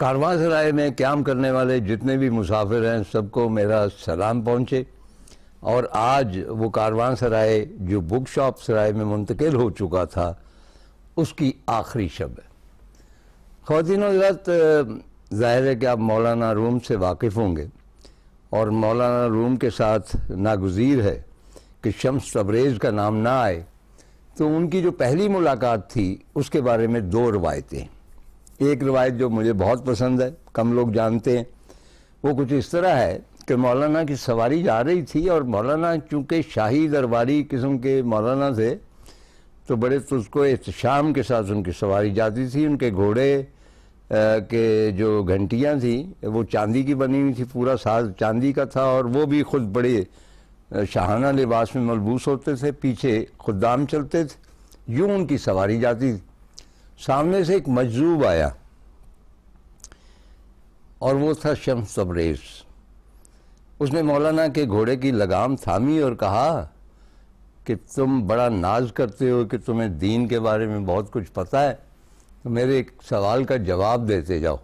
कारवांसराय में क्याम करने वाले जितने भी मुसाफिर हैं सबको मेरा सलाम पहुँचे और आज वो कारवांसराय जो बुक शॉप सराय में मुंतकिल हो चुका था उसकी आखिरी शब है खातिन ज़ाहिर है कि आप मौलाना रूम से वाकिफ़ होंगे और मौलाना रूम के साथ नागजीर है कि शम्स तबरेज़ का नाम ना आए तो उनकी जो पहली मुलाकात थी उसके बारे में दो रवायतें एक रिवायत जो मुझे बहुत पसंद है कम लोग जानते हैं वो कुछ इस तरह है कि मौलाना की सवारी जा रही थी और मौलाना चूँकि शाही दरबारी किस्म के मौलाना थे तो बड़े उसको एहतम के साथ उनकी सवारी जाती थी उनके घोड़े के जो घंटियाँ थी वो चांदी की बनी हुई थी पूरा साज चांदी का था और वो भी खुद बड़े शाहाना लिबास में मलबूस होते थे पीछे खुदाम चलते थे यूँ उनकी सवारी जाती थी सामने से एक मजरूब आया और वो था शम्स तबरेज उसने मौलाना के घोड़े की लगाम थामी और कहा कि तुम बड़ा नाज करते हो कि तुम्हें दीन के बारे में बहुत कुछ पता है तो मेरे एक सवाल का जवाब देते जाओ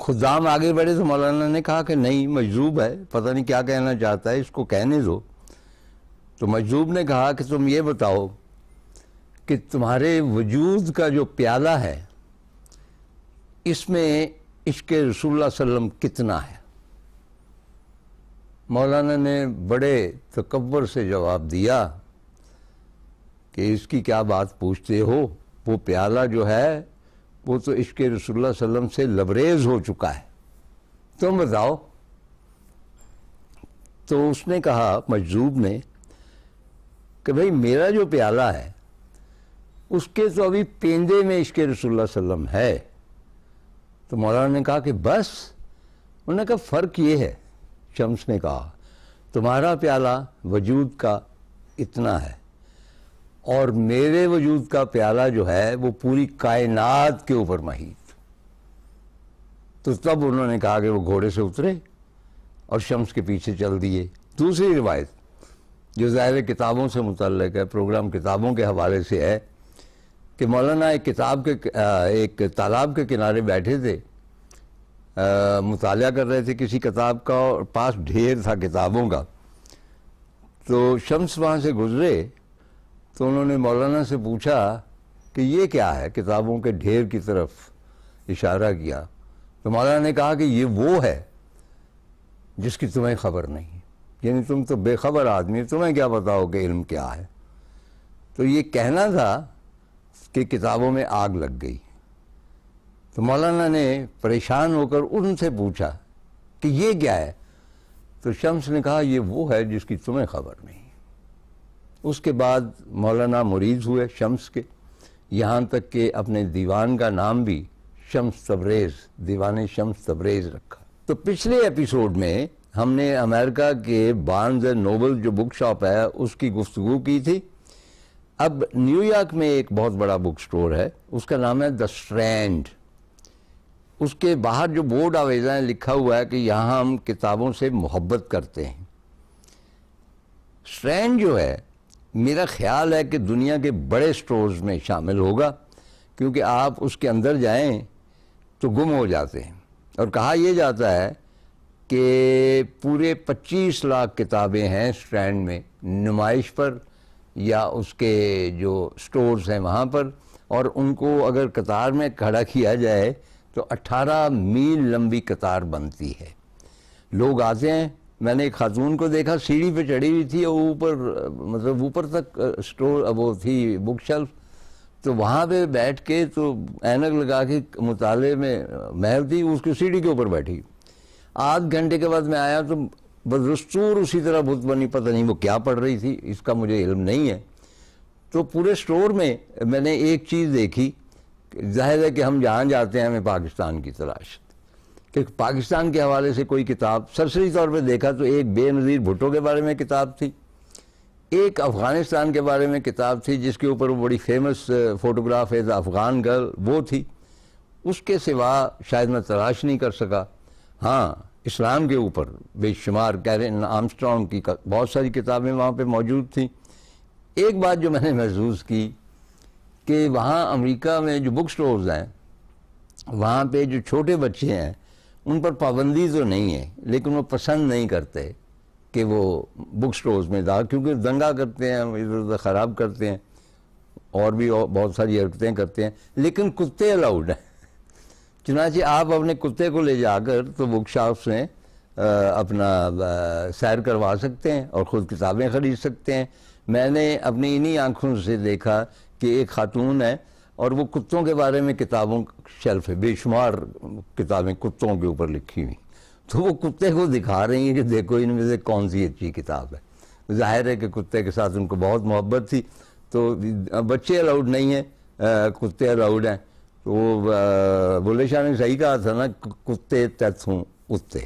खुदाम आगे बढ़े तो मौलाना ने कहा कि नहीं मजरूब है पता नहीं क्या कहना चाहता है इसको कहने दो तो मजरूब ने कहा कि तुम ये बताओ कि तुम्हारे वजूद का जो प्याला है इसमें इश्क रसूल सल्लम कितना है मौलाना ने बड़े तकबर से जवाब दिया कि इसकी क्या बात पूछते हो वो प्याला जो है वो तो इश्क रसूल सल्लम से लबरेज हो चुका है तुम बताओ तो उसने कहा मजजूब ने कि भाई मेरा जो प्याला है उसके तो अभी पेंदे में इश्क रसुल्ला वसम है तो मौलाना ने कहा कि बस उन्होंने कहा फ़र्क ये है शम्स ने कहा तुम्हारा प्याला वजूद का इतना है और मेरे वजूद का प्याला जो है वो पूरी कायनात के ऊपर महीत तो तब उन्होंने कहा कि वो घोड़े से उतरे और शम्स के पीछे चल दिए दूसरी रिवायत जो ज़ाहिर किताबों से मुतल है प्रोग्राम किताबों के हवाले से है कि मौलाना एक किताब के एक तालाब के किनारे बैठे थे मुताल कर रहे थे किसी किताब का और पास ढेर था किताबों का तो शम्स वहाँ से गुजरे तो उन्होंने मौलाना से पूछा कि ये क्या है किताबों के ढेर की तरफ इशारा किया तो मौलाना ने कहा कि ये वो है जिसकी तुम्हें खबर नहीं यानी तुम तो बेखबर आदमी तुम्हें क्या बताओ कि इल्म क्या है तो ये कहना था की किताबों में आग लग गई तो मौलाना ने परेशान होकर उनसे पूछा कि ये क्या है तो शम्स ने कहा ये वो है जिसकी तुम्हें खबर नहीं उसके बाद मौलाना मुरीद हुए शम्स के यहाँ तक के अपने दीवान का नाम भी शम्स तबरेज़ दीवान शम्स तबरेज़ रखा तो पिछले एपिसोड में हमने अमेरिका के बार्नज नोबल जो बुक शॉप है उसकी गुफ्तु की थी अब न्यूयॉर्क में एक बहुत बड़ा बुक स्टोर है उसका नाम है द स्ट्रैंड उसके बाहर जो बोर्ड आवेदा है लिखा हुआ है कि यहाँ हम किताबों से मोहब्बत करते हैं स्ट्रैंड जो है मेरा ख्याल है कि दुनिया के बड़े स्टोर्स में शामिल होगा क्योंकि आप उसके अंदर जाएं तो गुम हो जाते हैं और कहा यह जाता है कि पूरे 25 लाख किताबें हैं स्ट्रैंड में नुमाइश पर या उसके जो स्टोर्स हैं वहाँ पर और उनको अगर कतार में खड़ा किया जाए तो 18 मील लंबी कतार बनती है लोग आते हैं मैंने एक खातून को देखा सीढ़ी पे चढ़ी हुई थी और ऊपर मतलब ऊपर तक स्टोर वो थी बुक शेल्फ तो वहाँ पे बैठ के तो ऐनक लगा के मुताले में महल थी उसकी सीढ़ी के ऊपर बैठी आध घंटे के बाद मैं आया तो बदस्तूर उसी तरह भूत बनी पता नहीं वो क्या पढ़ रही थी इसका मुझे इल्म नहीं है तो पूरे स्टोर में मैंने एक चीज़ देखी जाहिर है कि हम जहाँ जाते हैं हमें पाकिस्तान की तलाश कि पाकिस्तान के हवाले से कोई किताब सरसरी तौर पर देखा तो एक बेनज़ीर भुट्टो के बारे में किताब थी एक अफ़गानिस्तान के बारे में किताब थी जिसके ऊपर वो बड़ी फेमस फ़ोटोग्राफ है अफ़गान गर्ल वो थी उसके सिवा शायद मैं तलाश नहीं कर सका हाँ इस्लाम के ऊपर बेशुमार कैरिन आमस्ट्रॉन्ग की बहुत सारी किताबें वहाँ पर मौजूद थी एक बात जो मैंने महसूस की कि वहाँ अमरीका में जो बुक स्टोर्स हैं वहाँ पर जो छोटे बच्चे हैं उन पर पाबंदी तो नहीं है लेकिन वो पसंद नहीं करते कि वो बुक स्टोर्स में दा क्योंकि दंगा करते हैं इधर उधर ख़राब करते हैं और भी और बहुत सारी हरकतें करते हैं लेकिन कुत्ते अलाउड हैं चुनाची आप अपने कुत्ते को ले जाकर तो बुक शॉप से अपना सैर करवा सकते हैं और ख़ुद किताबें ख़रीद सकते हैं मैंने अपनी इन्हीं आंखों से देखा कि एक खातून है और वो कुत्तों के बारे में किताबों शेल्फ है बेशुमार किताबें कुत्तों के ऊपर लिखी हुई तो वो कुत्ते को दिखा रही हैं कि देखो इनमें से कौन सी अच्छी किताब है जाहिर है कि कुत्ते के साथ उनको बहुत मोहब्बत थी तो बच्चे अलाउड नहीं हैं कुत्ते अलाउड हैं तो बुल्ले शाह ने सही कहा था ना कुत्ते तथों उत्ते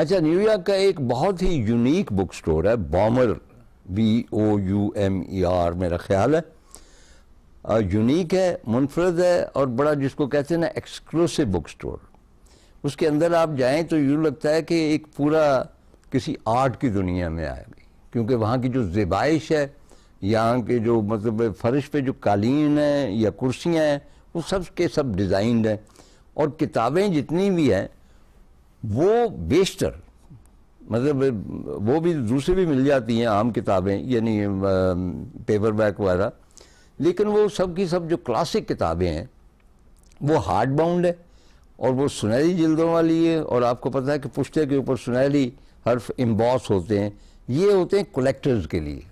अच्छा न्यूयॉर्क का एक बहुत ही यूनिक बुक स्टोर है बॉमर B O U M E R मेरा ख्याल है यूनिक है मुनफरद है और बड़ा जिसको कहते हैं ना एक्सक्लूसिव बुक स्टोर उसके अंदर आप जाएं तो यूँ लगता है कि एक पूरा किसी आर्ट की दुनिया में आ गई क्योंकि वहाँ की जो जेबाइश है यहाँ के जो मतलब फर्श पे जो कालीन है या कुर्सियाँ हैं वो तो सब के सब डिज़ाइंड हैं और किताबें जितनी भी हैं वो बेशतर मतलब वो भी दूसरी भी मिल जाती हैं आम किताबें यानी पेपर बैक वगैरह लेकिन वो सब की सब जो क्लासिक किताबें हैं वो हार्ड बाउंड है और वो सुनहरी जल्दों वाली है और आपको पता है कि पुश्ते के ऊपर सुनहरी हर्फ एम्बॉस होते हैं ये होते हैं कलेक्टर्स के लिए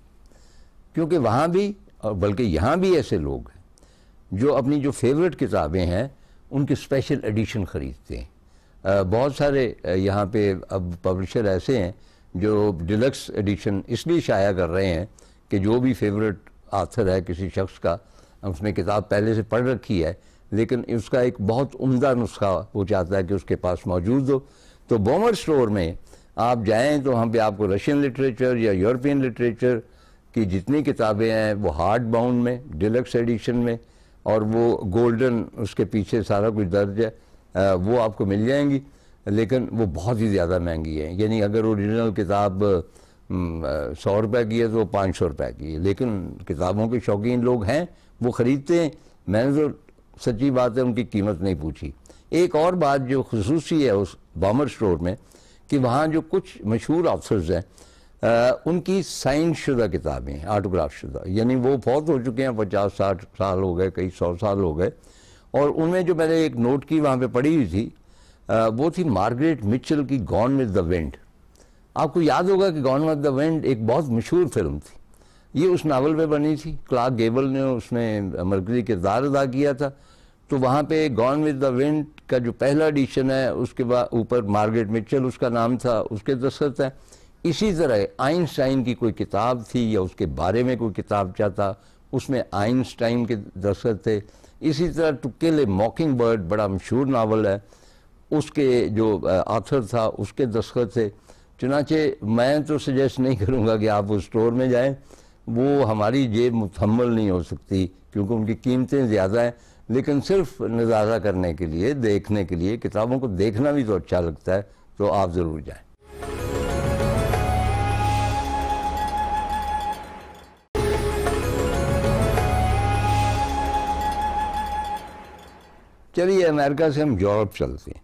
क्योंकि वहाँ भी और बल्कि यहाँ भी ऐसे लोग हैं जो अपनी जो फेवरेट किताबें हैं उनके स्पेशल एडिशन ख़रीदते हैं बहुत सारे यहाँ पे अब पब्लिशर ऐसे हैं जो डिलक्स एडिशन इसलिए शाया कर रहे हैं कि जो भी फेवरेट आथर है किसी शख्स का उसने किताब पहले से पढ़ रखी है लेकिन उसका एक बहुत उम्दा नुस्खा वो चाहता है कि उसके पास मौजूद हो तो बॉमर स्टोर में आप जाएं तो वहाँ पर आपको रशियन लिटरेचर या यूरोपियन लिटरेचर की जितनी किताबें हैं वो हार्ड बाउंड में डिलक्स एडिशन में और वो गोल्डन उसके पीछे सारा कुछ दर्ज है वो आपको मिल जाएंगी लेकिन वो बहुत ही ज़्यादा महंगी है यानी अगर ओरिजिनल किताब सौ रुपए की है तो पाँच सौ रुपये की है लेकिन किताबों के शौकीन लोग हैं वो ख़रीदते हैं मैंने तो सच्ची बात है उनकी कीमत नहीं पूछी एक और बात जो खसूसी है उस बामर स्टोर में कि वहाँ जो कुछ मशहूर ऑफिसर्स हैं आ, उनकी साइन शुदा किताबें आटोग्राफ शुदा यानी वो फौत हो चुके हैं पचास साठ साल हो गए कई सौ साल हो गए और उनमें जो मैंने एक नोट की वहाँ पे पढ़ी हुई थी आ, वो थी मार्गरेट मिचल की गॉन विद द वेंड आपको याद होगा कि गॉन विद द वेंड एक बहुत मशहूर फिल्म थी ये उस नावल पे बनी थी क्लाक गेबल ने उसमें मरकजी किरदार अदा किया था तो वहाँ पे गॉन विद द वेंट का जो पहला एडिशन है उसके बाद ऊपर मार्गरेट मिचल उसका नाम था उसके दस्खत हैं इसी तरह आइंस्टाइन की कोई किताब थी या उसके बारे में कोई किताब चाहता उसमें आइंस्टाइन के दस्खत थे इसी तरह टुकेले मॉकिंग बर्ड बड़ा मशहूर नावल है उसके जो आथर था उसके दस्तर थे चुनाचे मैं तो सजेस्ट नहीं करूँगा कि आप उस स्टोर में जाएँ वो हमारी जेब मुतमल नहीं हो सकती क्योंकि उनकी कीमतें ज़्यादा हैं लेकिन सिर्फ नज़ारा करने के लिए देखने के लिए किताबों को देखना भी तो अच्छा लगता है तो आप ज़रूर जाएँ चलिए अमेरिका से हम यूरोप चलते हैं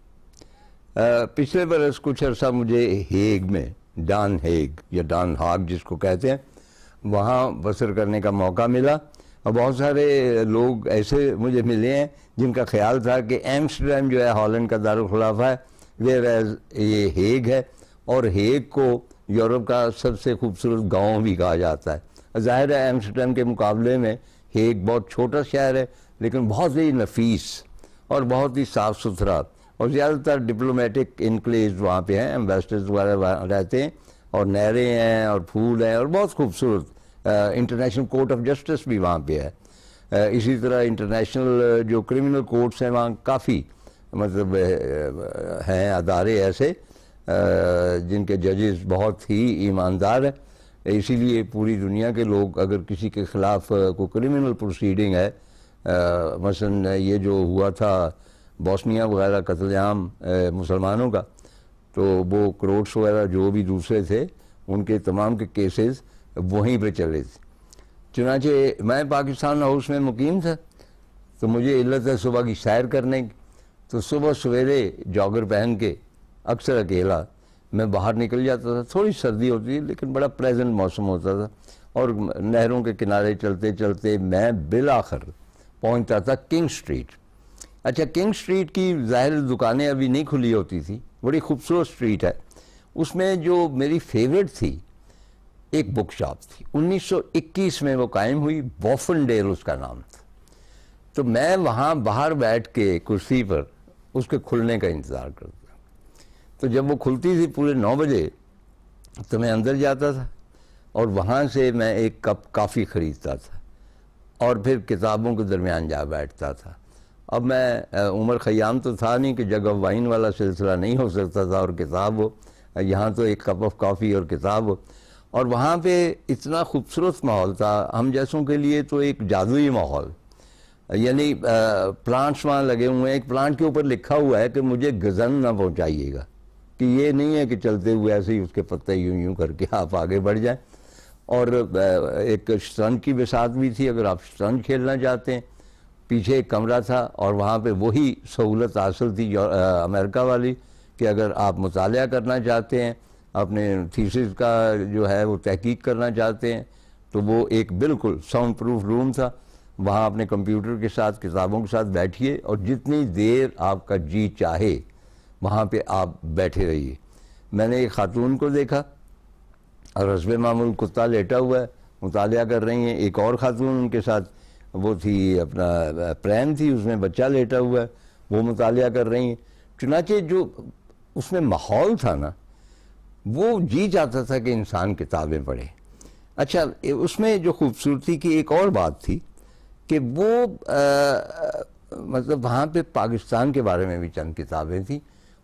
आ, पिछले बरस कुछ अरसा मुझे हेग में डान हेग या डान हाग जिसको कहते हैं वहाँ बसर करने का मौका मिला और बहुत सारे लोग ऐसे मुझे मिले हैं जिनका ख्याल था कि एम्स्टर्डम जो है हॉलैंड का दारखिलाफ़ा है वेर एज ये हेग है और हेग को यूरोप का सबसे खूबसूरत गांव भी कहा जाता है ज़ाहिर है एम्स्टर्डम के मुकाबले में हेग बहुत छोटा शहर है लेकिन बहुत ही नफीस और बहुत ही साफ़ सुथरा और ज़्यादातर डिप्लोमेटिक इनक्लेज वहाँ पे हैं एम्बेसडर्स वगैरह रहते हैं और नहरें हैं और फूल हैं और बहुत खूबसूरत इंटरनेशनल कोर्ट ऑफ जस्टिस भी वहाँ पे है आ, इसी तरह इंटरनेशनल जो क्रिमिनल कोर्ट्स हैं वहाँ काफ़ी मतलब हैं अदारे ऐसे जिनके जजेस बहुत ही ईमानदार हैं इसीलिए पूरी दुनिया के लोग अगर किसी के ख़िलाफ़ कोई क्रिमिनल प्रोसीडिंग है मसलन ये जो हुआ था बॉस्निया वगैरह कतलेआम मुसलमानों का तो वो क्रोट्स वगैरह जो भी दूसरे थे उनके तमाम के केसेस वहीं पे चले थे चुनाचे मैं पाकिस्तान हाउस में मुकीम था तो मुझे इल्लत है सुबह की सैर करने की तो सुबह सवेरे जॉगर पहन के अक्सर अकेला मैं बाहर निकल जाता था थोड़ी सर्दी होती थी लेकिन बड़ा प्रेजेंट मौसम होता था और नहरों के किनारे चलते चलते मैं बिलाखर पहुंचता था किंग स्ट्रीट अच्छा किंग स्ट्रीट की ज़ाहिर दुकानें अभी नहीं खुली होती थी बड़ी खूबसूरत स्ट्रीट है उसमें जो मेरी फेवरेट थी एक बुक शॉप थी 1921 में वो कायम हुई बॉफन डेर उसका नाम था तो मैं वहाँ बाहर बैठ के कुर्सी पर उसके खुलने का इंतज़ार करता तो जब वो खुलती थी पूरे नौ बजे तो मैं अंदर जाता था और वहाँ से मैं एक कप काफ़ी ख़रीदता था और फिर किताबों के दरमियान जा बैठता था अब मैं उमर ख़याम तो था नहीं कि जगह वाइन वाला सिलसिला नहीं हो सकता था और किताब हो यहाँ तो एक कप ऑफ़ कॉफ़ी और किताब हो और वहाँ पे इतना खूबसूरत माहौल था हम जैसों के लिए तो एक जादुई माहौल यानी प्लांट्स वहाँ लगे हुए हैं एक प्लांट के ऊपर लिखा हुआ है कि मुझे गजन ना पहुँचाइएगा कि ये नहीं है कि चलते हुए ऐसे ही उसके पत्ते यूं यूं करके आप आगे बढ़ जाएं और एक स्टंट की बिसात भी थी अगर आप स्टंट खेलना चाहते हैं पीछे एक कमरा था और वहाँ पे वही सहूलत हासिल थी अमेरिका वाली कि अगर आप मुताल करना चाहते हैं अपने थीसिस का जो है वो तहकीक करना चाहते हैं तो वो एक बिल्कुल साउंड प्रूफ रूम था वहाँ अपने कंप्यूटर के साथ किताबों के साथ बैठिए और जितनी देर आपका जी चाहे वहाँ पे आप बैठे रहिए मैंने एक खातून को देखा और हसब मामूल कुत्ता लेटा हुआ है मुताल कर रही हैं एक और खातून उनके साथ वो थी अपना प्रैम थी उसमें बच्चा लेटा हुआ है वो मुताल कर रही हैं चुनाचे जो उसमें माहौल था ना वो जी जाता था कि इंसान किताबें पढ़े अच्छा उसमें जो खूबसूरती की एक और बात थी कि वो आ, मतलब वहाँ पे पाकिस्तान के बारे में भी चंद किताबें थी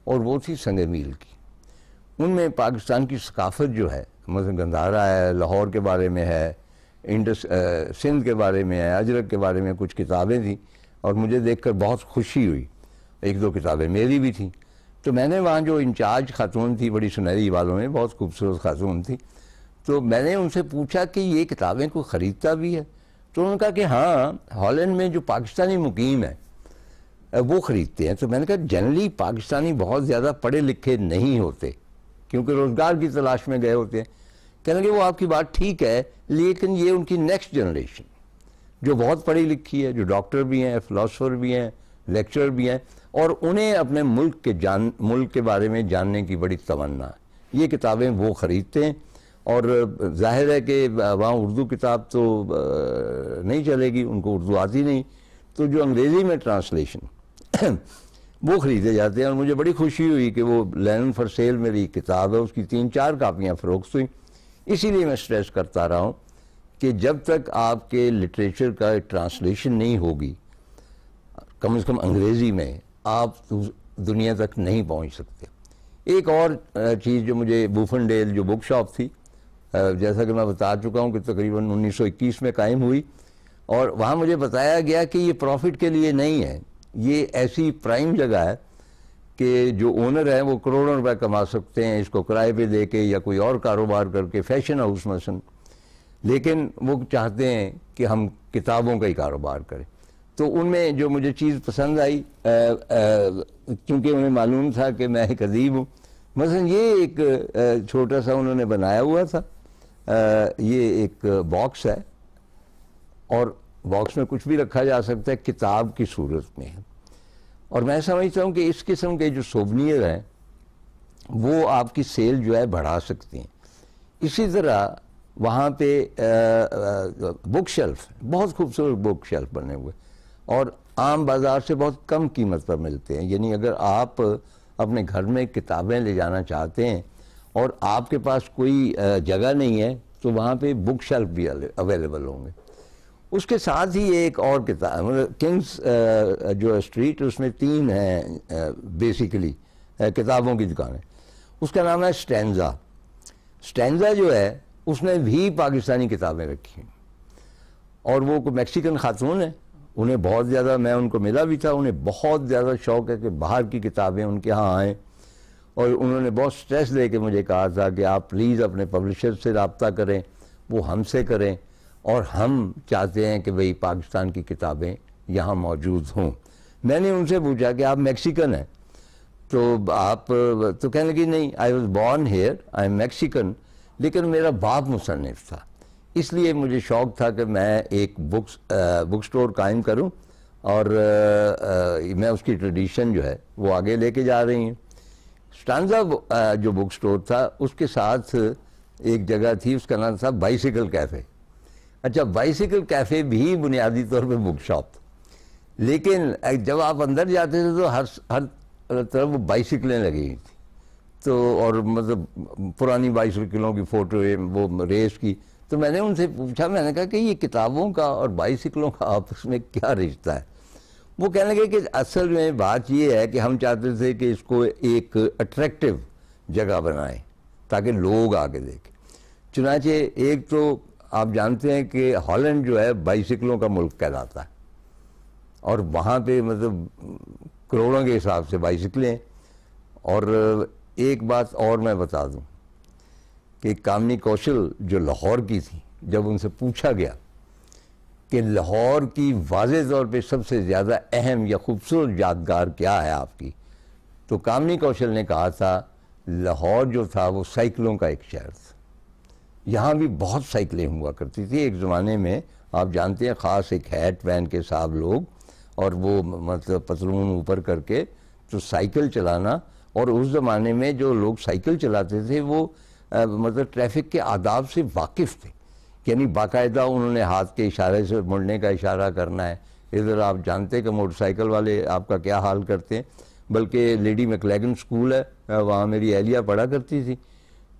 और वो थी संग मील की उनमें पाकिस्तान की सकाफत जो है मौसम गंधारा है लाहौर के बारे में है इंडस सिंध के बारे में है अजरक के बारे में कुछ किताबें थी और मुझे देखकर बहुत खुशी हुई एक दो किताबें मेरी भी थी तो मैंने वहाँ जो इंचार्ज खातून थी बड़ी सुनहरी वालों में बहुत खूबसूरत खातून थी तो मैंने उनसे पूछा कि ये किताबें को ख़रीदता भी है तो उन्होंने कहा कि हाँ हॉलैंड में जो पाकिस्तानी मुकीम है वो ख़रीदते हैं तो मैंने कहा जनरली पाकिस्तानी बहुत ज़्यादा पढ़े लिखे नहीं होते क्योंकि रोज़गार की तलाश में गए होते हैं कहने लगे वो आपकी बात ठीक है लेकिन ये उनकी नेक्स्ट जनरेशन जो बहुत पढ़ी लिखी है जो डॉक्टर भी हैं फिलासफ़र भी हैं लेक्चर भी हैं और उन्हें अपने मुल्क के जान मुल्क के बारे में जानने की बड़ी तमन्ना ये किताबें वो ख़रीदते हैं और जाहिर है कि वहाँ उर्दू किताब तो नहीं चलेगी उनको उर्दू आती नहीं तो जो अंग्रेज़ी में ट्रांसलेशन वो ख़रीदे जाते हैं और मुझे बड़ी खुशी हुई कि वो लैन फॉर सेल मेरी किताब है उसकी तीन चार कापियाँ फ़रोख्त हुई इसीलिए मैं स्ट्रेस करता रहा हूँ कि जब तक आपके लिटरेचर का ट्रांसलेशन नहीं होगी कम से कम अंग्रेज़ी में आप दुनिया तक नहीं पहुँच सकते एक और चीज़ जो मुझे बूफन डेल जो बुक शॉप थी जैसा कि मैं बता चुका हूँ कि तकरीबन 1921 में कायम हुई और वहाँ मुझे बताया गया कि ये प्रॉफिट के लिए नहीं है ये ऐसी प्राइम जगह है कि जो ओनर है वो करोड़ों रुपए कमा सकते हैं इसको किराए पे दे के या कोई और कारोबार करके फैशन हाउस मसन लेकिन वो चाहते हैं कि हम किताबों का ही कारोबार करें तो उनमें जो मुझे चीज़ पसंद आई क्योंकि उन्हें मालूम था कि मैं एक अदीब हूँ मसन ये एक छोटा सा उन्होंने बनाया हुआ था आ, ये एक बॉक्स है और बॉक्स में कुछ भी रखा जा सकता है किताब की सूरत में और मैं समझता हूँ कि इस किस्म के जो सोवनियर हैं वो आपकी सेल जो है बढ़ा सकती हैं इसी तरह वहाँ पे बुक शेल्फ बहुत खूबसूरत बुक शेल्फ बने हुए और आम बाज़ार से बहुत कम कीमत पर मिलते हैं यानी अगर आप अपने घर में किताबें ले जाना चाहते हैं और आपके पास कोई जगह नहीं है तो वहाँ पे बुक शेल्फ भी अवेलेबल होंगे उसके साथ ही एक और किताब मतलब किंग्स जो स्ट्रीट उसमें तीन हैं बेसिकली किताबों की दुकानें उसका नाम है स्टैंडा स्टैंडा जो है उसने भी पाकिस्तानी किताबें रखी और वो मैक्सिकन खातून है उन्हें बहुत ज़्यादा मैं उनको मिला भी था उन्हें बहुत ज़्यादा शौक है कि बाहर की किताबें उनके यहाँ आएँ और उन्होंने बहुत स्ट्रेस दे मुझे कहा था कि आप प्लीज़ अपने पब्लिशर से रबता करें वो हमसे करें और हम चाहते हैं कि भाई पाकिस्तान की किताबें यहाँ मौजूद हों मैंने उनसे पूछा कि आप मैक्सिकन हैं तो आप तो कहने लगे नहीं I was born here I am Mexican लेकिन मेरा बाप मुसनफ़ था इसलिए मुझे शौक़ था कि मैं एक बुक्स आ, बुक स्टोर कायम करूं और आ, आ, मैं उसकी ट्रेडिशन जो है वो आगे लेके जा रही हूँ स्टांजा जो बुक स्टोर था उसके साथ एक जगह थी उसका नाम था बाइसिकल कैफ़े अच्छा बाइसिकल कैफ़े भी बुनियादी तौर पे बुक शॉप लेकिन जब आप अंदर जाते थे तो हर हर तरफ वो बाइसिकलें लगी हुई थी तो और मतलब पुरानी बाइसिकलों की फ़ोटो वो रेस की तो मैंने उनसे पूछा मैंने कहा कि ये किताबों का और बाइसिकलों का आपस में क्या रिश्ता है वो कहने लगे कि असल में बात ये है कि हम चाहते थे कि इसको एक अट्रैक्टिव जगह बनाएं ताकि लोग आके देखें चुनाचे एक तो आप जानते हैं कि हॉलैंड जो है बाइसिकलों का मुल्क कहलाता है और वहाँ पे मतलब करोड़ों के हिसाब से बाइसिकलें और एक बात और मैं बता दूं कि कामनी कौशल जो लाहौर की थी जब उनसे पूछा गया कि लाहौर की वाज तौर पे सबसे ज़्यादा अहम या खूबसूरत यादगार क्या है आपकी तो कामनी कौशल ने कहा था लाहौर जो था वो साइकिलों का एक शहर था यहाँ भी बहुत साइकिलें हुआ करती थी एक ज़माने में आप जानते हैं ख़ास एक हैट वैन के साहब लोग और वो मतलब पतलून ऊपर करके तो साइकिल चलाना और उस ज़माने में जो लोग साइकिल चलाते थे वो आ, मतलब ट्रैफिक के आदाब से वाकिफ़ थे यानी बाकायदा उन्होंने हाथ के इशारे से मुड़ने का इशारा करना है इधर आप जानते कि मोटरसाइकिल वाले आपका क्या हाल करते हैं बल्कि लेडी मैकलैगन स्कूल है वहाँ मेरी एहलिया पढ़ा करती थी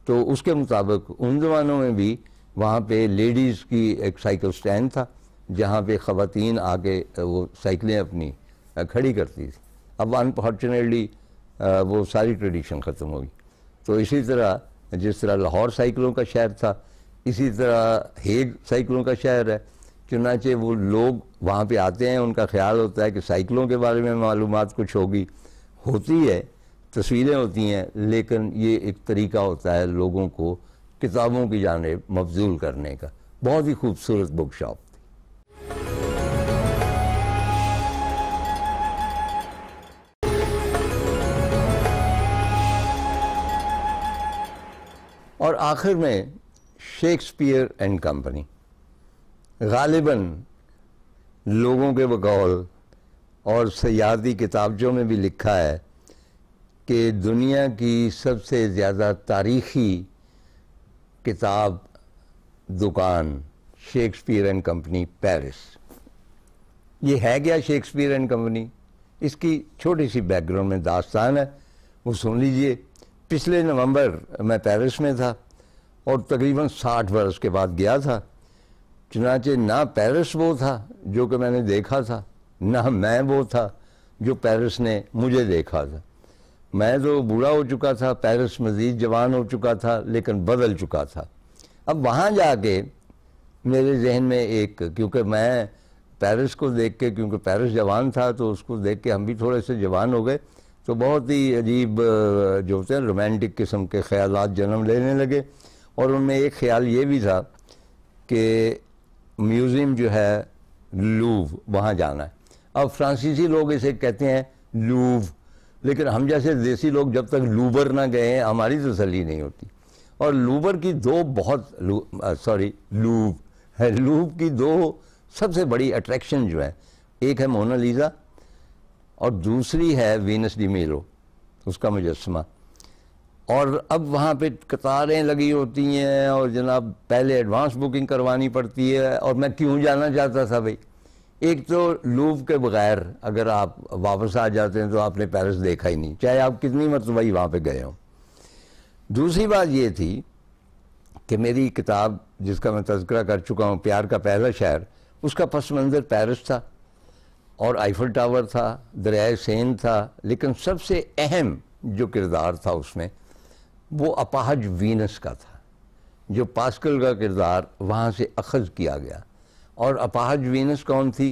तो उसके मुताबिक उन ज़मानों में भी वहाँ पे लेडीज़ की एक साइकिल स्टैंड था जहाँ पे ख़वातीन आके वो साइकिलें अपनी खड़ी करती थी अब अनफॉर्चुनेटली वो सारी ट्रेडिशन ख़त्म हो गई तो इसी तरह जिस तरह लाहौर साइकिलों का शहर था इसी तरह हेग साइकिलों का शहर है चुनाचे वो लोग वहाँ पे आते हैं उनका ख्याल होता है कि साइकिलों के बारे में मालूम कुछ होगी होती है तस्वीरें होती हैं लेकिन ये एक तरीका होता है लोगों को किताबों की जानब मफजूल करने का बहुत ही खूबसूरत बुक शॉप और आखिर में शेक्सपियर एंड कंपनी गालिबा लोगों के बकौल और सयादी किताबजों में भी लिखा है कि दुनिया की सबसे ज़्यादा तारीखी किताब दुकान शेक्सपियर एंड कंपनी पेरिस ये है क्या शेक्सपियर एंड कंपनी इसकी छोटी सी बैकग्राउंड में दास्तान है वो सुन लीजिए पिछले नवंबर मैं पेरिस में था और तकरीबन साठ बरस के बाद गया था चुनाचे ना पेरिस वो था जो कि मैंने देखा था ना मैं वो था जो पेरिस ने मुझे देखा था मैं तो बूढ़ा हो चुका था पैरिस मजीद जवान हो चुका था लेकिन बदल चुका था अब वहाँ जाके मेरे जहन में एक क्योंकि मैं पैरिस को देख के क्योंकि पैरिस जवान था तो उसको देख के हम भी थोड़े से जवान हो गए तो बहुत ही अजीब जो होते हैं रोमांटिक किस्म के ख्याल जन्म लेने लगे और उनमें एक ख्याल ये भी था कि म्यूज़ियम जो है लूव वहाँ जाना है अब फ्रांसीसी लोग इसे कहते हैं लूव लेकिन हम जैसे देसी लोग जब तक लूबर ना गए हैं हमारी तो तसली नहीं होती और लूबर की दो बहुत सॉरी लूब है लूब की दो सबसे बड़ी अट्रैक्शन जो है एक है लीजा और दूसरी है वीनस डी मेरो उसका मुजस्मा और अब वहाँ पे कतारें लगी होती हैं और जनाब पहले एडवांस बुकिंग करवानी पड़ती है और मैं क्यों जाना चाहता था भाई एक तो लूव के बगैर अगर आप वापस आ जाते हैं तो आपने पैरिस देखा ही नहीं चाहे आप कितनी मरतबा ही वहाँ पर गए हों दूसरी बात ये थी कि मेरी किताब जिसका मैं तस्करा कर चुका हूँ प्यार का पहला शहर उसका पस मंज़र पैरिस था और आइफल टावर था दरियाए सेन था लेकिन सबसे अहम जो किरदार था उसमें वो अपाहज वीनस का था जो पास्कल का किरदार वहाँ से अखज़ किया गया और अपाहज वीनस कौन थी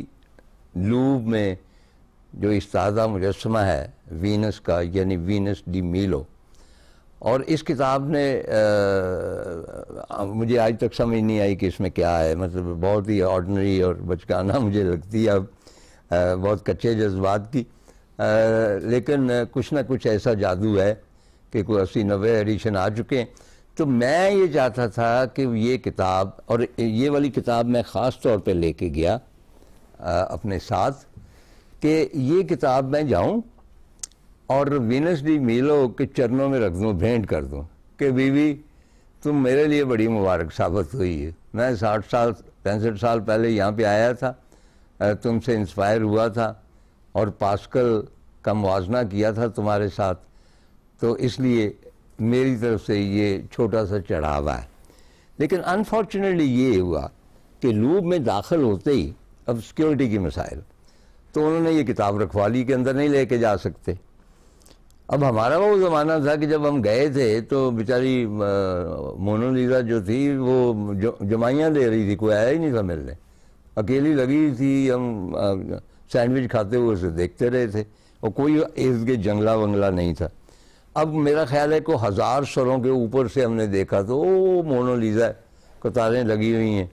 लूब में जो इस ताज़ा मुजस्मा है वीनस का यानी वीनस डी मीलो और इस किताब ने आ, मुझे आज तक समझ नहीं आई कि इसमें क्या है मतलब बहुत ही ऑर्डनरी और बचकाना मुझे लगती है अब बहुत कच्चे जज्बात की आ, लेकिन कुछ ना कुछ ऐसा जादू है कि कोई अस्सी नबे एडिशन आ चुके हैं तो मैं ये चाहता था कि ये किताब और ये वाली किताब मैं ख़ास तौर पे लेके गया आ, अपने साथ कि ये किताब मैं जाऊं और वीनस डी मीलो के चरणों में रख दूँ भेंट कर दूँ कि बीवी तुम मेरे लिए बड़ी मुबारक साबित हुई है मैं साठ साल पैंसठ साल पहले यहाँ पे आया था तुमसे इंस्पायर हुआ था और पास्कल का मुजना किया था तुम्हारे साथ तो इसलिए मेरी तरफ से ये छोटा सा चढ़ावा है लेकिन अनफॉर्चुनेटली ये हुआ कि लूब में दाखिल होते ही अब सिक्योरिटी की मसाइल तो उन्होंने ये किताब रखवा ली के अंदर नहीं लेके जा सकते अब हमारा वो ज़माना था कि जब हम गए थे तो बेचारी मोनोलीजा जो थी वो जमाइयाँ दे रही थी कोई आया ही नहीं था मिलने अकेली लगी थी हम सैंडविच खाते हुए उसे देखते रहे थे और कोई इर्द के जंगला वंगला नहीं था अब मेरा ख्याल है को हज़ार सरों के ऊपर से हमने देखा तो ओ मोनोलीज़ा कतारें लगी हुई हैं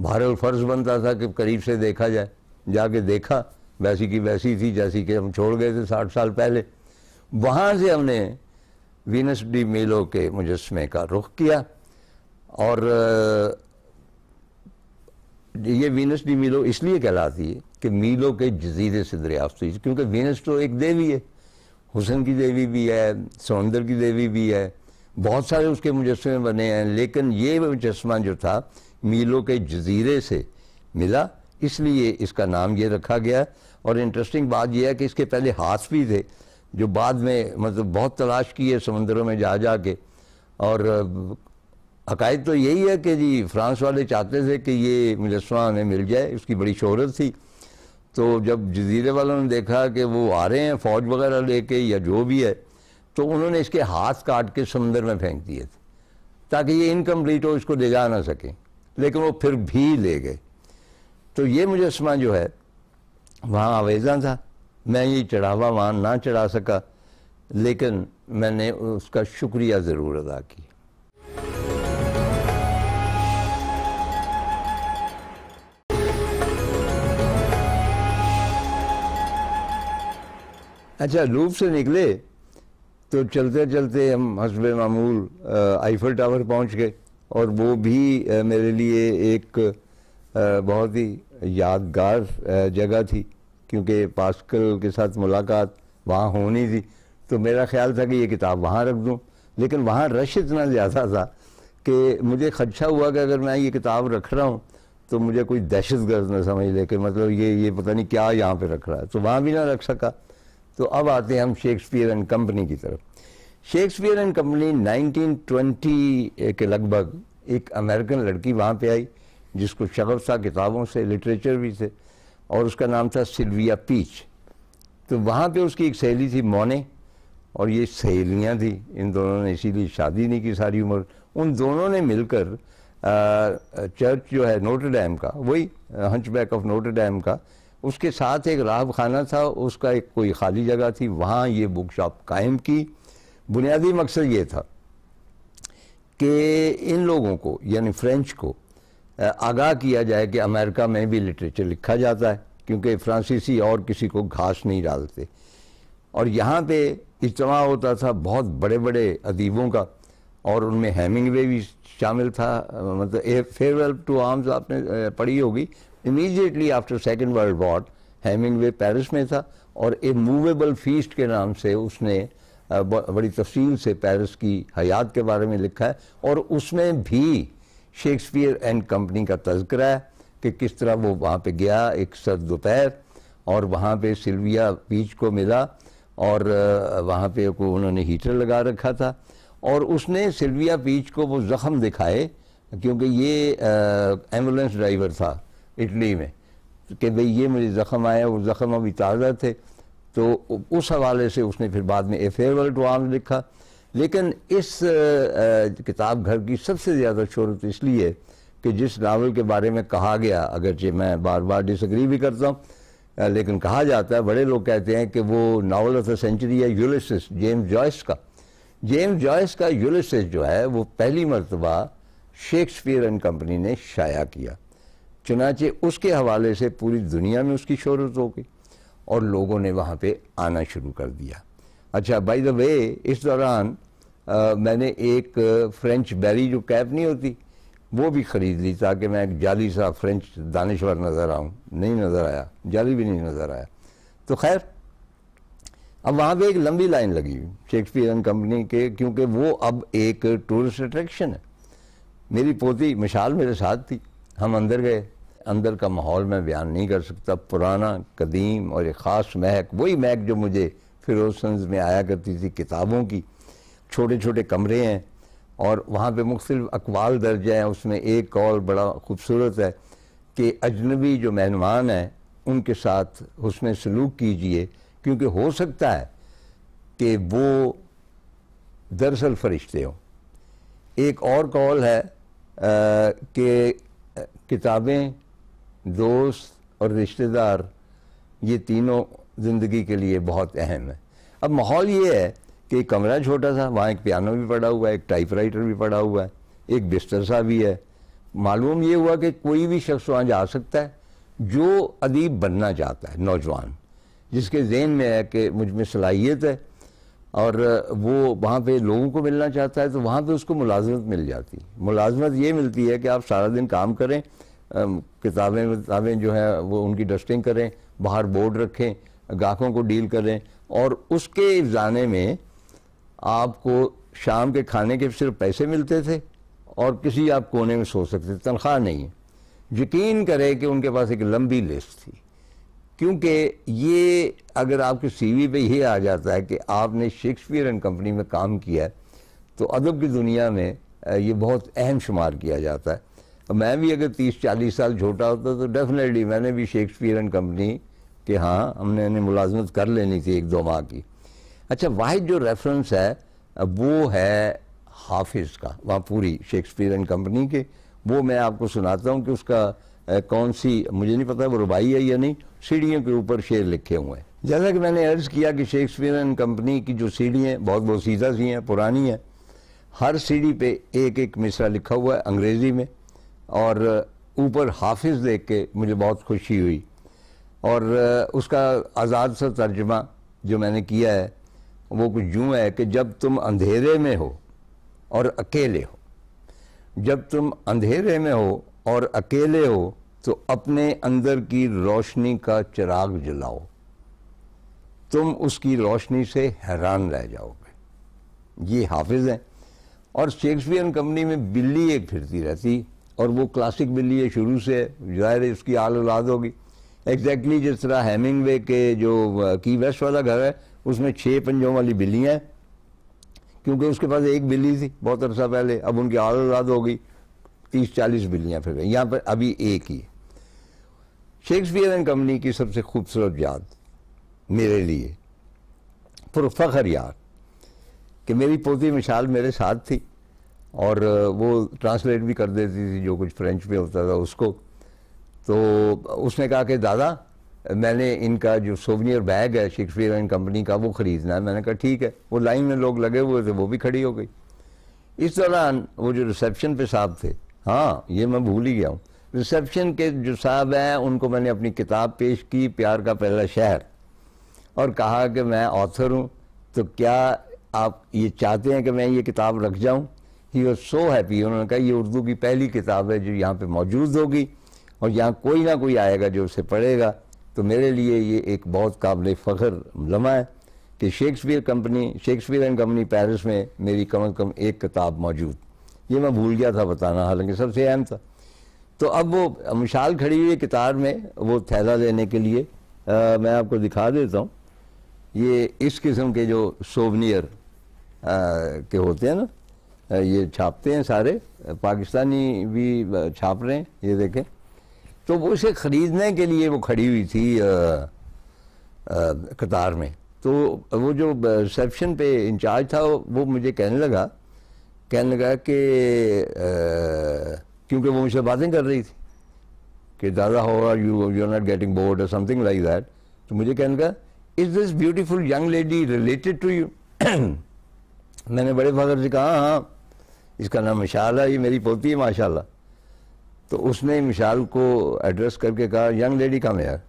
भारत फ़र्ज़ बनता था कि करीब से देखा जाए जाके देखा वैसी की वैसी थी जैसी कि हम छोड़ गए थे साठ साल पहले वहाँ से हमने वीनस डी मेलो के मुजस्मे का रुख किया और ये वीनस डी मिलो इसलिए कहलाती है कि मीलो के जजीरे से दरियाफ्त हुई क्योंकि वीनस तो एक देवी है हुसन की देवी भी है समंदर की देवी भी है बहुत सारे उसके मुजस्मे बने हैं लेकिन ये मुजस्मा जो था मीलों के जजीरे से मिला इसलिए इसका नाम ये रखा गया और इंटरेस्टिंग बात यह है कि इसके पहले हाथ भी थे जो बाद में मतलब बहुत तलाश की है समंदरों में जा जा के और अकायद तो यही है कि जी फ्रांस वाले चाहते थे कि ये मुजस्मा हमें मिल जाए उसकी बड़ी शहरत थी तो जब जजीरे वालों ने देखा कि वो आ रहे हैं फ़ौज वगैरह लेके या जो भी है तो उन्होंने इसके हाथ काट के समंदर में फेंक दिए थे ताकि ये इनकम्प्लीट हो इसको ले जा ना सकें लेकिन वो फिर भी ले गए तो ये मुजस्मा जो है वहाँ आवेदन था मैं ये चढ़ावा वहाँ ना चढ़ा सका लेकिन मैंने उसका शुक्रिया ज़रूर अदा किया अच्छा लूप से निकले तो चलते चलते हम हसब मामूल आईफल टावर पहुंच गए और वो भी आ, मेरे लिए एक आ, बहुत ही यादगार जगह थी क्योंकि पास्कल के साथ मुलाकात वहाँ होनी थी तो मेरा ख्याल था कि ये किताब वहाँ रख दूँ लेकिन वहाँ रश इतना ज़्यादा था कि मुझे खदशा हुआ कि अगर मैं ये किताब रख रहा हूँ तो मुझे कोई दहशत गर्द ना समझ ले कि मतलब ये ये पता नहीं क्या यहाँ पे रख रहा है तो वहाँ भी ना रख सका तो अब आते हैं हम शेक्सपियर एंड कंपनी की तरफ शेक्सपियर एंड कंपनी 1920 के लगभग एक अमेरिकन लड़की वहाँ पे आई जिसको शगफ था किताबों से लिटरेचर भी से और उसका नाम था सिल्विया पीच तो वहाँ पे उसकी एक सहेली थी मोने और ये सहेलियाँ थी इन दोनों ने इसीलिए शादी नहीं की सारी उम्र उन दोनों ने मिलकर चर्च जो है नोटर डैम का वही हंच ऑफ नोटर डैम का उसके साथ एक राहब खाना था उसका एक कोई खाली जगह थी वहाँ ये बुक शॉप कायम की बुनियादी मकसद ये था कि इन लोगों को यानी फ्रेंच को आगाह किया जाए कि अमेरिका में भी लिटरेचर लिखा जाता है क्योंकि फ्रांसीसी और किसी को घास नहीं डालते और यहाँ पे इजमा होता था बहुत बड़े बड़े अदीबों का और उनमें हेमिंग भी शामिल था मतलब ए फेयरवेल टू आर्म्स आपने पढ़ी होगी immediately after second world war वे पैरिस में था और ए मूवेबल फीस्ट के नाम से उसने बड़ी तफसील से पैरिस की हयात के बारे में लिखा है और उसमें भी शेक्सपियर एंड कंपनी का तस्करा है कि किस तरह वो वहाँ पे गया एक सर दोपहर और वहाँ पे सिल्विया बीच को मिला और वहाँ पे को उन्होंने हीटर लगा रखा था और उसने सिल्विया बीच को वो ज़ख़म दिखाए क्योंकि ये एम्बुलेंस ड्राइवर था इटली में कि भाई ये मुझे ज़ख़म आया और ज़ख़म अभी ताज़ा थे तो उस हवाले से उसने फिर बाद में ए फेयरवेल टू आर्म लिखा लेकिन इस किताब घर की सबसे ज़्यादा शहरत इसलिए कि जिस नावल के बारे में कहा गया अगरचे मैं बार बार डिसग्री भी करता हूँ लेकिन कहा जाता है बड़े लोग कहते हैं कि वो नावल ऑफ द सेंचुरी है यूलिसिस जेम्स जॉयस का जेम्स जॉयस का यूलिसिस जो है वो पहली मरतबा शेक्सपियर एंड कंपनी ने शाया किया चुनाचे उसके हवाले से पूरी दुनिया में उसकी शहरत हो गई और लोगों ने वहाँ पे आना शुरू कर दिया अच्छा बाय द वे इस दौरान आ, मैंने एक फ्रेंच बैरी जो कैप नहीं होती वो भी ख़रीद ली ताकि मैं एक जाली सा फ्रेंच दानश्वर नज़र आऊँ नहीं नज़र आया जाली भी नहीं नज़र आया तो खैर अब वहाँ पे एक लंबी लाइन लगी हुई शेक्सपियर एंड कंपनी के क्योंकि वो अब एक टूरिस्ट अट्रैक्शन है मेरी पोती मिशाल मेरे साथ थी हम अंदर गए अंदर का माहौल मैं बयान नहीं कर सकता पुराना कदीम और एक ख़ास महक वही महक जो मुझे फिरोसन्स में आया करती थी किताबों की छोटे छोटे कमरे हैं और वहाँ पे मुख्तलिफ अकवाल दर्ज हैं उसमें एक कौल बड़ा खूबसूरत है कि अजनबी जो मेहमान हैं उनके साथ उसमें सलूक कीजिए क्योंकि हो सकता है कि वो दरअसल फ़रिश्ते हों एक और कॉल है कि किताबें दोस्त और रिश्तेदार ये तीनों ज़िंदगी के लिए बहुत अहम है अब माहौल ये है कि एक कमरा छोटा सा वहाँ एक पियानो भी पड़ा हुआ है एक टाइपराइटर भी पड़ा हुआ है एक बिस्तर सा भी है मालूम ये हुआ कि कोई भी शख्स वहाँ जा सकता है जो अदीब बनना चाहता है नौजवान जिसके जेन में है कि मुझ में सलाहियत है और वो वहाँ पे लोगों को मिलना चाहता है तो वहाँ पे उसको मुलाजमत मिल जाती है मुलाजमत ये मिलती है कि आप सारा दिन काम करें किताबें किताबें जो है वो उनकी डस्टिंग करें बाहर बोर्ड रखें गाहकों को डील करें और उसके जाने में आपको शाम के खाने के सिर्फ पैसे मिलते थे और किसी आप कोने में सो सकते थे तनख्वाह नहीं है यकीन करें कि उनके पास एक लंबी लिस्ट थी क्योंकि ये अगर आपके सीवी पे ये आ जाता है कि आपने शेक्सपियर एंड कंपनी में काम किया है तो अदब की दुनिया में ये बहुत अहम शुमार किया जाता है तो मैं भी अगर तीस चालीस साल छोटा होता तो डेफिनेटली मैंने भी शेक्सपियर एंड कंपनी के हाँ हमने इन्हें मुलाजमत कर लेनी थी एक दो माह की अच्छा वाहिद जो रेफरेंस है वो है हाफिज़ का वहाँ पूरी शेक्सपियर एंड कंपनी के वो मैं आपको सुनाता हूँ कि उसका कौन सी मुझे नहीं पता वो रुबाई है या नहीं सीढ़ियों के ऊपर शेर लिखे हुए हैं जैसा कि मैंने अर्ज़ किया कि शेक्सपियर एंड कंपनी की जो सीढ़ियाँ बहुत बहुत सीधा सी हैं पुरानी हैं हर सीढ़ी पे एक एक मिसरा लिखा हुआ है अंग्रेज़ी में और ऊपर हाफिज़ देख के मुझे बहुत खुशी हुई और उसका आज़ाद सा तर्जमा जो मैंने किया है वो कुछ यूँ है कि जब तुम अंधेरे में हो और अकेले हो जब तुम अंधेरे में हो और अकेले हो तो अपने अंदर की रोशनी का चिराग जलाओ तुम उसकी रोशनी से हैरान रह जाओगे ये हाफिज़ हैं और शेक्सपियर कंपनी में बिल्ली एक फिरती रहती और वो क्लासिक मिली है शुरू से ज़ाहिर है उसकी आल औलाद होगी एग्जैक्टली exactly जिस तरह वे के जो की वेस्ट वाला घर है उसमें छः पंजों वाली बिल्लियाँ हैं क्योंकि उसके पास एक बिल्ली थी बहुत अरसा पहले अब उनकी आल औलाद हो गई तीस चालीस बिल्लियाँ फिर गई यहाँ पर अभी एक ही शेक्सपियर एंड कंपनी की सबसे खूबसूरत याद मेरे लिए पुरफखर याद कि मेरी पोती मिशाल मेरे साथ थी और वो ट्रांसलेट भी कर देती थी जो कुछ फ्रेंच में होता था उसको तो उसने कहा कि दादा मैंने इनका जो सोवनियर बैग है शेक्सपियर एंड कंपनी का वो ख़रीदना है मैंने कहा ठीक है वो लाइन में लोग लगे हुए थे वो भी खड़ी हो गई इस दौरान वो जो रिसेप्शन पे साहब थे हाँ ये मैं भूल ही गया हूँ रिसेप्शन के जो साहब हैं उनको मैंने अपनी किताब पेश की प्यार का पहला शहर और कहा कि मैं ऑथर हूँ तो क्या आप ये चाहते हैं कि मैं ये किताब रख जाऊँ ही वॉज सो हैप्पी उन्होंने कहा ये उर्दू की पहली किताब है जो यहाँ पर मौजूद होगी और यहाँ कोई ना कोई आएगा जो उसे पढ़ेगा तो मेरे लिए ये एक बहुत काबिल फ़ख्र लम्हा है कि Shakespeare company Shakespeare and company Paris में मेरी कम अज़ कम एक किताब मौजूद ये मैं भूल गया था बताना हालांकि सबसे अहम था तो अब वो मिशाल खड़ी हुई है कितार में वो थैला लेने के लिए आ, मैं आपको दिखा देता हूँ ये इस किस्म के जो सोवनियर के होते हैं ना ये छापते हैं सारे पाकिस्तानी भी छाप रहे हैं ये देखें तो वो उसे ख़रीदने के लिए वो खड़ी हुई थी आ, आ, कतार में तो वो जो रिसेप्शन पे इंचार्ज था वो मुझे कहने लगा कहने लगा कि क्योंकि वो मुझसे बातें कर रही थी कि दादा हो are you you are not getting bored और समथिंग लाइक दैट तो मुझे कहने लगा is this beautiful young lady related to you मैंने बड़े फादर से कहा हाँ, हाँ इसका नाम मिशाल है ये मेरी पोती है माशाल्लाह तो उसने मिशाल को एड्रेस करके कहा यंग लेडी का मेयर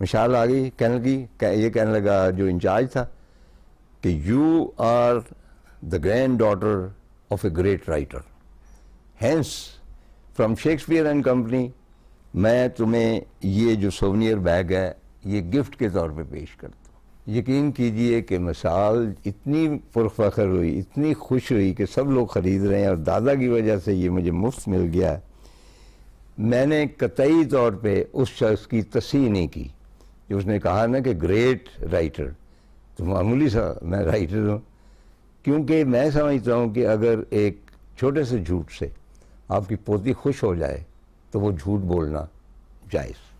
मिशाल आ गई कहने लगी ये कहने लगा जो इंचार्ज था कि you are the granddaughter of a great writer हैंस फ्रॉम शेक्सपियर एंड कंपनी मैं तुम्हें ये जो सोवनियर बैग है ये गिफ्ट के तौर पे पेश करता यकीन कीजिए कि मिसाल इतनी पुरफर हुई इतनी खुश हुई कि सब लोग ख़रीद रहे हैं और दादा की वजह से ये मुझे मुफ्त मिल गया है मैंने कतई तौर पे उस शख्स की तस्ह नहीं की जो उसने कहा ना कि ग्रेट राइटर तो मामूली सा मैं राइटर हूँ क्योंकि मैं समझता हूँ कि अगर एक छोटे से झूठ से आपकी पोती खुश हो जाए तो वो झूठ बोलना जायज़